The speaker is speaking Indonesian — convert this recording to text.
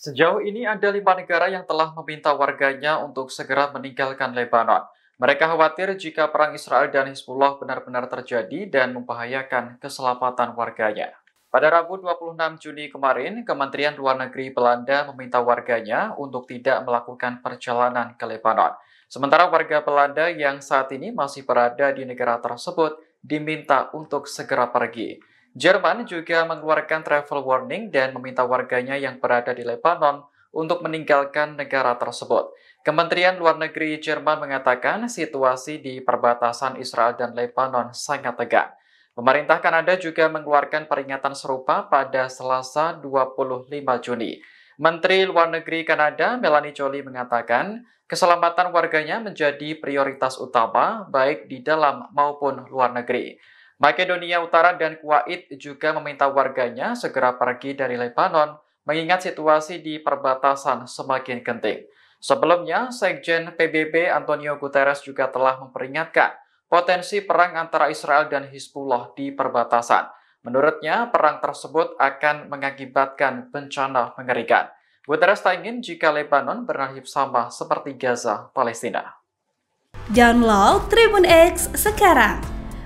Sejauh ini ada lima negara yang telah meminta warganya untuk segera meninggalkan Lebanon. Mereka khawatir jika perang Israel dan Hezbollah benar-benar terjadi dan membahayakan keselamatan warganya. Pada Rabu 26 Juni kemarin, Kementerian Luar Negeri Belanda meminta warganya untuk tidak melakukan perjalanan ke Lebanon. Sementara warga Belanda yang saat ini masih berada di negara tersebut diminta untuk segera pergi. Jerman juga mengeluarkan travel warning dan meminta warganya yang berada di Lebanon untuk meninggalkan negara tersebut. Kementerian Luar Negeri Jerman mengatakan situasi di perbatasan Israel dan Lebanon sangat tegang. Pemerintah Kanada juga mengeluarkan peringatan serupa pada Selasa 25 Juni. Menteri Luar Negeri Kanada Melanie Jolie mengatakan, keselamatan warganya menjadi prioritas utama baik di dalam maupun luar negeri. Makedonia Utara dan Kuwait juga meminta warganya segera pergi dari Lebanon, mengingat situasi di perbatasan semakin genting. Sebelumnya, Sekjen PBB Antonio Guterres juga telah memperingatkan potensi perang antara Israel dan Hizbullah di perbatasan. Menurutnya, perang tersebut akan mengakibatkan bencana mengerikan. Guterres tak ingin jika Lebanon bernasib sama seperti Gaza, Palestina. Download Tribun X sekarang